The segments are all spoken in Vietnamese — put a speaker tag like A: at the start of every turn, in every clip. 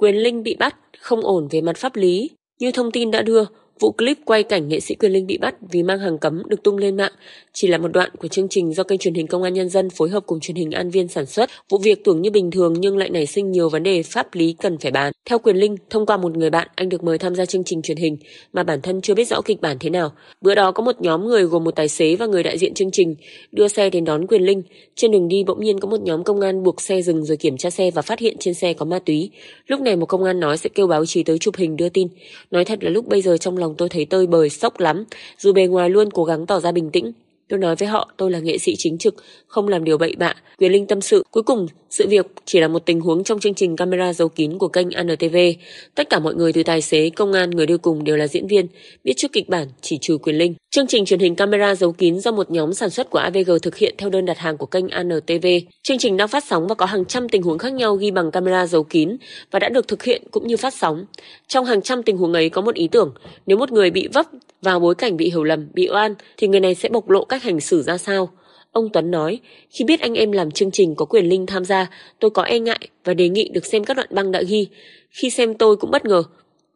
A: Quyền Linh bị bắt không ổn về mặt pháp lý, như thông tin đã đưa, Vụ clip quay cảnh nghệ sĩ Quyền Linh bị bắt vì mang hàng cấm được tung lên mạng chỉ là một đoạn của chương trình do kênh truyền hình Công an Nhân dân phối hợp cùng truyền hình An Viên sản xuất. Vụ việc tưởng như bình thường nhưng lại nảy sinh nhiều vấn đề pháp lý cần phải bàn. Theo Quyền Linh, thông qua một người bạn, anh được mời tham gia chương trình truyền hình mà bản thân chưa biết rõ kịch bản thế nào. Bữa đó có một nhóm người gồm một tài xế và người đại diện chương trình đưa xe đến đón Quyền Linh. Trên đường đi bỗng nhiên có một nhóm công an buộc xe dừng rồi kiểm tra xe và phát hiện trên xe có ma túy. Lúc này một công an nói sẽ kêu báo chí tới chụp hình đưa tin. Nói thật là lúc bây giờ trong lòng phòng tôi thấy tơi bời, sốc lắm, dù bề ngoài luôn cố gắng tỏ ra bình tĩnh. Tôi nói với họ tôi là nghệ sĩ chính trực, không làm điều bậy bạ, quyền linh tâm sự. Cuối cùng, sự việc chỉ là một tình huống trong chương trình camera giấu kín của kênh ANTV. Tất cả mọi người từ tài xế, công an, người đi cùng đều là diễn viên, biết trước kịch bản chỉ trừ quyền linh. Chương trình truyền hình camera giấu kín do một nhóm sản xuất của AVG thực hiện theo đơn đặt hàng của kênh ANTV. Chương trình đang phát sóng và có hàng trăm tình huống khác nhau ghi bằng camera giấu kín và đã được thực hiện cũng như phát sóng. Trong hàng trăm tình huống ấy có một ý tưởng, nếu một người bị vấp vào bối cảnh bị hiểu lầm, bị oan thì người này sẽ bộc lộ các cách hành xử ra sao. Ông Tuấn nói, khi biết anh em làm chương trình có quyền linh tham gia, tôi có e ngại và đề nghị được xem các đoạn băng đã ghi. Khi xem tôi cũng bất ngờ.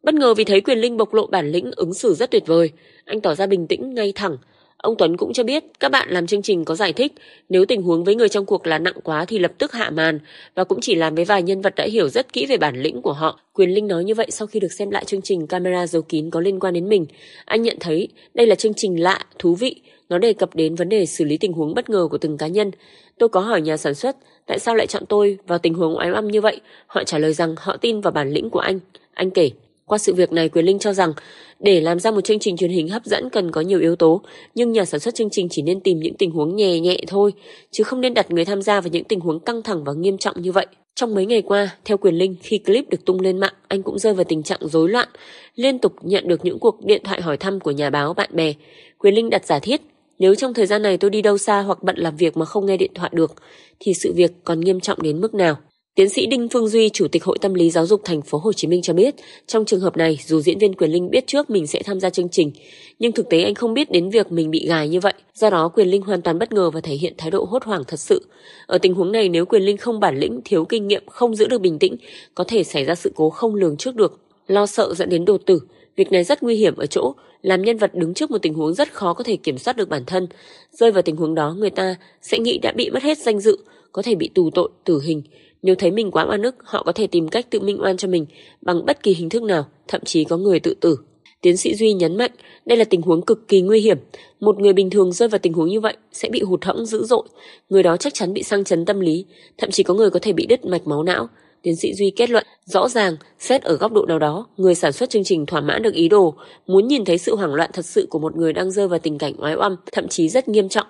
A: Bất ngờ vì thấy quyền linh bộc lộ bản lĩnh ứng xử rất tuyệt vời. Anh tỏ ra bình tĩnh, ngay thẳng. Ông Tuấn cũng cho biết các bạn làm chương trình có giải thích nếu tình huống với người trong cuộc là nặng quá thì lập tức hạ màn và cũng chỉ làm với vài nhân vật đã hiểu rất kỹ về bản lĩnh của họ. Quyền Linh nói như vậy sau khi được xem lại chương trình camera giấu kín có liên quan đến mình. Anh nhận thấy đây là chương trình lạ, thú vị nó đề cập đến vấn đề xử lý tình huống bất ngờ của từng cá nhân. Tôi có hỏi nhà sản xuất tại sao lại chọn tôi vào tình huống oái oăm như vậy. Họ trả lời rằng họ tin vào bản lĩnh của anh. Anh kể, qua sự việc này Quyền Linh cho rằng để làm ra một chương trình truyền hình hấp dẫn cần có nhiều yếu tố, nhưng nhà sản xuất chương trình chỉ nên tìm những tình huống nhẹ nhẹ thôi, chứ không nên đặt người tham gia vào những tình huống căng thẳng và nghiêm trọng như vậy. Trong mấy ngày qua, theo Quyền Linh, khi clip được tung lên mạng, anh cũng rơi vào tình trạng rối loạn, liên tục nhận được những cuộc điện thoại hỏi thăm của nhà báo bạn bè. Quyền Linh đặt giả thiết nếu trong thời gian này tôi đi đâu xa hoặc bận làm việc mà không nghe điện thoại được, thì sự việc còn nghiêm trọng đến mức nào? Tiến sĩ Đinh Phương Duy, Chủ tịch Hội Tâm lý Giáo dục Thành phố Hồ Chí Minh cho biết, trong trường hợp này, dù diễn viên Quyền Linh biết trước mình sẽ tham gia chương trình, nhưng thực tế anh không biết đến việc mình bị gài như vậy. Do đó, Quyền Linh hoàn toàn bất ngờ và thể hiện thái độ hốt hoảng thật sự. Ở tình huống này, nếu Quyền Linh không bản lĩnh, thiếu kinh nghiệm, không giữ được bình tĩnh, có thể xảy ra sự cố không lường trước được lo sợ dẫn đến đột tử. Việc này rất nguy hiểm ở chỗ làm nhân vật đứng trước một tình huống rất khó có thể kiểm soát được bản thân. Rơi vào tình huống đó, người ta sẽ nghĩ đã bị mất hết danh dự, có thể bị tù tội, tử hình. Nếu thấy mình quá oan ức, họ có thể tìm cách tự minh oan cho mình bằng bất kỳ hình thức nào, thậm chí có người tự tử. Tiến sĩ Duy nhấn mạnh, đây là tình huống cực kỳ nguy hiểm. Một người bình thường rơi vào tình huống như vậy sẽ bị hụt hẫng dữ dội. Người đó chắc chắn bị sang chấn tâm lý, thậm chí có người có thể bị đứt mạch máu não. Tiến sĩ Duy kết luận, Rõ ràng, xét ở góc độ nào đó, người sản xuất chương trình thỏa mãn được ý đồ, muốn nhìn thấy sự hoảng loạn thật sự của một người đang rơi vào tình cảnh oái oăm, thậm chí rất nghiêm trọng.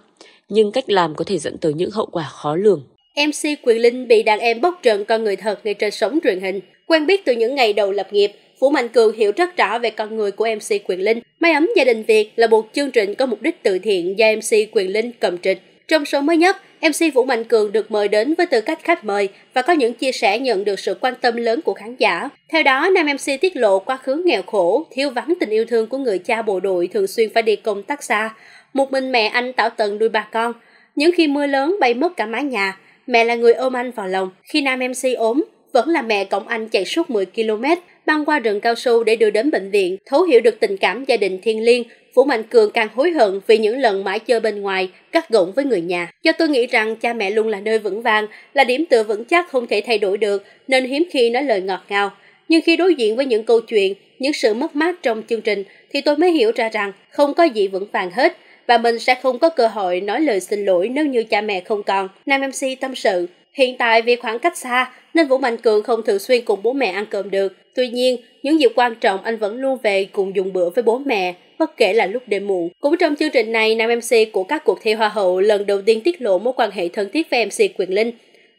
A: Nhưng cách làm có thể dẫn tới những hậu quả khó lường.
B: MC Quyền Linh bị đàn em bóc trần con người thật ngay trên sóng truyền hình. Quen biết từ những ngày đầu lập nghiệp, Vũ Mạnh Cường hiểu rất rõ về con người của MC Quyền Linh. May ấm gia đình Việt là một chương trình có mục đích từ thiện do MC Quyền Linh cầm trịch. Trong số mới nhất, MC Vũ Mạnh Cường được mời đến với tư cách khách mời và có những chia sẻ nhận được sự quan tâm lớn của khán giả. Theo đó, nam MC tiết lộ quá khứ nghèo khổ, thiếu vắng tình yêu thương của người cha bộ đội thường xuyên phải đi công tác xa. Một mình mẹ anh tạo tận nuôi ba con. Những khi mưa lớn bay mất cả mái nhà, mẹ là người ôm anh vào lòng. Khi nam MC ốm, vẫn là mẹ cộng anh chạy suốt 10 km, băng qua rừng cao su để đưa đến bệnh viện, thấu hiểu được tình cảm gia đình thiên liêng, Vũ Mạnh Cường càng hối hận vì những lần mãi chơi bên ngoài, cắt gỗng với người nhà. Do tôi nghĩ rằng cha mẹ luôn là nơi vững vàng, là điểm tựa vững chắc không thể thay đổi được, nên hiếm khi nói lời ngọt ngào. Nhưng khi đối diện với những câu chuyện, những sự mất mát trong chương trình, thì tôi mới hiểu ra rằng không có gì vững vàng hết và mình sẽ không có cơ hội nói lời xin lỗi nếu như cha mẹ không còn. Nam MC tâm sự, Hiện tại vì khoảng cách xa nên Vũ Mạnh Cường không thường xuyên cùng bố mẹ ăn cơm được. Tuy nhiên, những dịp quan trọng anh vẫn luôn về cùng dùng bữa với bố mẹ, bất kể là lúc đêm muộn. Cũng trong chương trình này, nam MC của các cuộc thi Hoa hậu lần đầu tiên tiết lộ mối quan hệ thân thiết với MC Quyền Linh.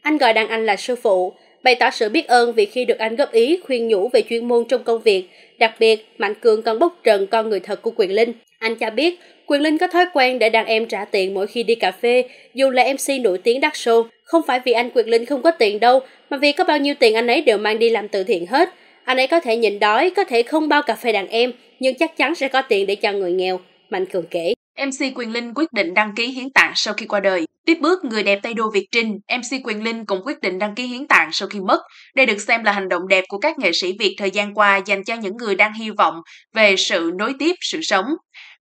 B: Anh gọi đàn anh là sư phụ, bày tỏ sự biết ơn vì khi được anh góp ý khuyên nhủ về chuyên môn trong công việc. Đặc biệt, Mạnh Cường còn bốc trần con người thật của Quyền Linh. Anh cho biết, Quyền Linh có thói quen để đàn em trả tiền mỗi khi đi cà phê, dù là MC nổi tiếng đắt show. Không phải vì anh Quyền Linh không có tiền đâu, mà vì có bao nhiêu tiền anh ấy đều mang đi làm từ thiện hết. Anh ấy có thể nhịn đói, có thể không bao cà phê đàn em, nhưng chắc chắn sẽ có tiền để cho người nghèo. Mạnh Cường kể. MC Quyền Linh quyết định đăng ký hiến tạng sau khi qua đời. Tiếp bước người đẹp Tây
C: Đô Việt Trinh, MC Quyền Linh cũng quyết định đăng ký hiến tạng sau khi mất. Đây được xem là hành động đẹp của các nghệ sĩ Việt thời gian qua dành cho những người đang hy vọng về sự nối tiếp sự sống.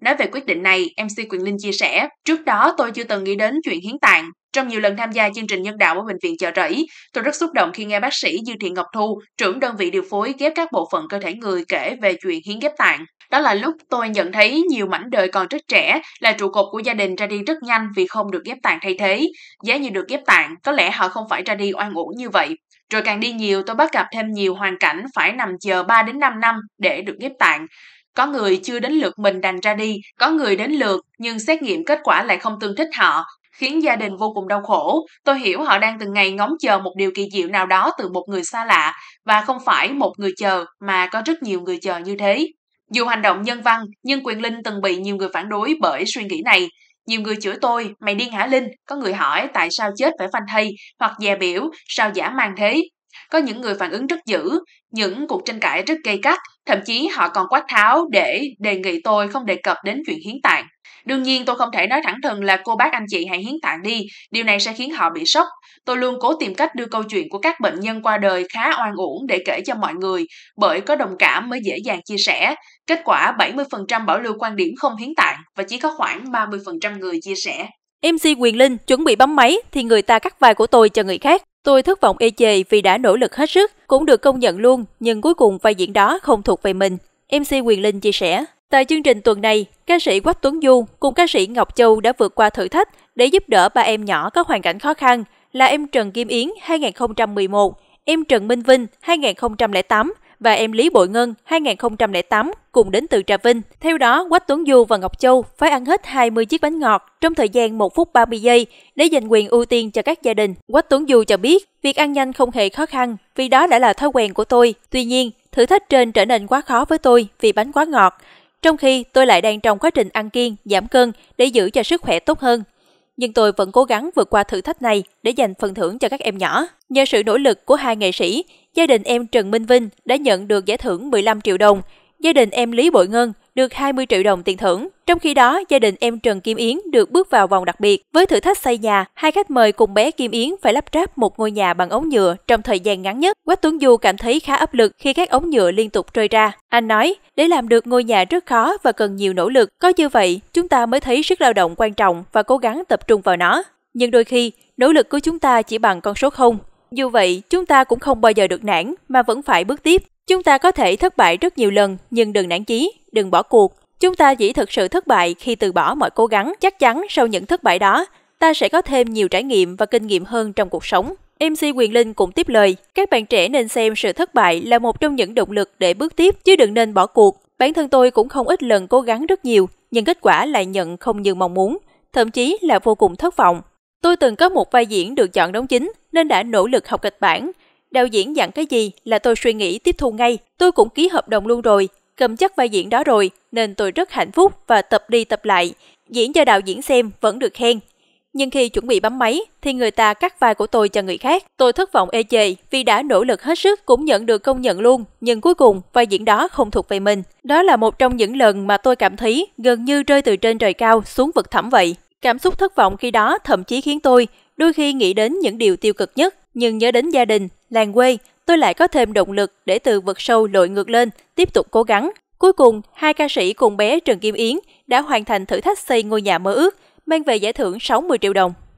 C: Nói về quyết định này, MC Quyền Linh chia sẻ, trước đó tôi chưa từng nghĩ đến chuyện hiến tạng. Trong nhiều lần tham gia chương trình nhân đạo ở Bệnh viện Chợ Rẫy, tôi rất xúc động khi nghe bác sĩ Dư Thị Ngọc Thu, trưởng đơn vị điều phối ghép các bộ phận cơ thể người kể về chuyện hiến ghép tạng. Đó là lúc tôi nhận thấy nhiều mảnh đời còn rất trẻ là trụ cột của gia đình ra đi rất nhanh vì không được ghép tạng thay thế. Giá như được ghép tạng, có lẽ họ không phải ra đi oan uổng như vậy. Rồi càng đi nhiều, tôi bắt gặp thêm nhiều hoàn cảnh phải nằm chờ 3 đến 5 năm để được ghép tạng. Có người chưa đến lượt mình đành ra đi, có người đến lượt nhưng xét nghiệm kết quả lại không tương thích họ, khiến gia đình vô cùng đau khổ. Tôi hiểu họ đang từng ngày ngóng chờ một điều kỳ diệu nào đó từ một người xa lạ và không phải một người chờ mà có rất nhiều người chờ như thế. Dù hành động nhân văn, nhưng quyền Linh từng bị nhiều người phản đối bởi suy nghĩ này. Nhiều người chửi tôi, mày điên hả Linh? Có người hỏi tại sao chết phải phanh thây, hoặc dè biểu, sao giả mang thế? Có những người phản ứng rất dữ, những cuộc tranh cãi rất gây gắt, thậm chí họ còn quát tháo để đề nghị tôi không đề cập đến chuyện hiến tạng. Đương nhiên tôi không thể nói thẳng thừng là cô bác anh chị hãy hiến tạng đi, điều này sẽ khiến họ bị sốc. Tôi luôn cố tìm cách đưa câu chuyện của các bệnh nhân qua đời khá oan uổng để kể cho mọi người, bởi có đồng cảm mới dễ dàng chia sẻ. Kết quả 70% bảo lưu quan điểm không hiến tạng và chỉ có khoảng 30% người chia sẻ.
D: MC Quyền Linh chuẩn bị bấm máy thì người ta cắt vai của tôi cho người khác. Tôi thất vọng ê chề vì đã nỗ lực hết sức, cũng được công nhận luôn, nhưng cuối cùng vai diễn đó không thuộc về mình. MC Quyền Linh chia sẻ. Tại chương trình tuần này, ca sĩ Quách Tuấn Du cùng ca sĩ Ngọc Châu đã vượt qua thử thách để giúp đỡ ba em nhỏ có hoàn cảnh khó khăn là em Trần Kim Yến 2011, em Trần Minh Vinh 2008 và em Lý Bội Ngân 2008 cùng đến từ Trà Vinh. Theo đó, Quách Tuấn Du và Ngọc Châu phải ăn hết 20 chiếc bánh ngọt trong thời gian 1 phút 30 giây để giành quyền ưu tiên cho các gia đình. Quách Tuấn Du cho biết, việc ăn nhanh không hề khó khăn vì đó đã là thói quen của tôi. Tuy nhiên, thử thách trên trở nên quá khó với tôi vì bánh quá ngọt. Trong khi tôi lại đang trong quá trình ăn kiêng, giảm cân để giữ cho sức khỏe tốt hơn nhưng tôi vẫn cố gắng vượt qua thử thách này để dành phần thưởng cho các em nhỏ. Nhờ sự nỗ lực của hai nghệ sĩ, gia đình em Trần Minh Vinh đã nhận được giải thưởng 15 triệu đồng, gia đình em Lý Bội Ngân được 20 triệu đồng tiền thưởng. Trong khi đó, gia đình em Trần Kim Yến được bước vào vòng đặc biệt. Với thử thách xây nhà, hai khách mời cùng bé Kim Yến phải lắp ráp một ngôi nhà bằng ống nhựa trong thời gian ngắn nhất. Quách Tuấn Du cảm thấy khá áp lực khi các ống nhựa liên tục rơi ra. Anh nói, để làm được ngôi nhà rất khó và cần nhiều nỗ lực. Có như vậy, chúng ta mới thấy sức lao động quan trọng và cố gắng tập trung vào nó. Nhưng đôi khi, nỗ lực của chúng ta chỉ bằng con số 0 dù vậy, chúng ta cũng không bao giờ được nản mà vẫn phải bước tiếp. Chúng ta có thể thất bại rất nhiều lần nhưng đừng nản chí, đừng bỏ cuộc. Chúng ta chỉ thực sự thất bại khi từ bỏ mọi cố gắng. Chắc chắn sau những thất bại đó, ta sẽ có thêm nhiều trải nghiệm và kinh nghiệm hơn trong cuộc sống. MC Quyền Linh cũng tiếp lời, các bạn trẻ nên xem sự thất bại là một trong những động lực để bước tiếp chứ đừng nên bỏ cuộc. Bản thân tôi cũng không ít lần cố gắng rất nhiều, nhưng kết quả lại nhận không như mong muốn, thậm chí là vô cùng thất vọng. Tôi từng có một vai diễn được chọn đóng chính nên đã nỗ lực học kịch bản. Đạo diễn dặn cái gì là tôi suy nghĩ tiếp thu ngay. Tôi cũng ký hợp đồng luôn rồi, cầm chắc vai diễn đó rồi nên tôi rất hạnh phúc và tập đi tập lại. Diễn cho đạo diễn xem vẫn được khen. Nhưng khi chuẩn bị bấm máy thì người ta cắt vai của tôi cho người khác. Tôi thất vọng ê chề vì đã nỗ lực hết sức cũng nhận được công nhận luôn, nhưng cuối cùng vai diễn đó không thuộc về mình. Đó là một trong những lần mà tôi cảm thấy gần như rơi từ trên trời cao xuống vực thẳm vậy. Cảm xúc thất vọng khi đó thậm chí khiến tôi đôi khi nghĩ đến những điều tiêu cực nhất, nhưng nhớ đến gia đình, làng quê, tôi lại có thêm động lực để từ vực sâu lội ngược lên, tiếp tục cố gắng. Cuối cùng, hai ca sĩ cùng bé Trần Kim Yến đã hoàn thành thử thách xây ngôi nhà mơ ước, mang về giải thưởng 60 triệu đồng.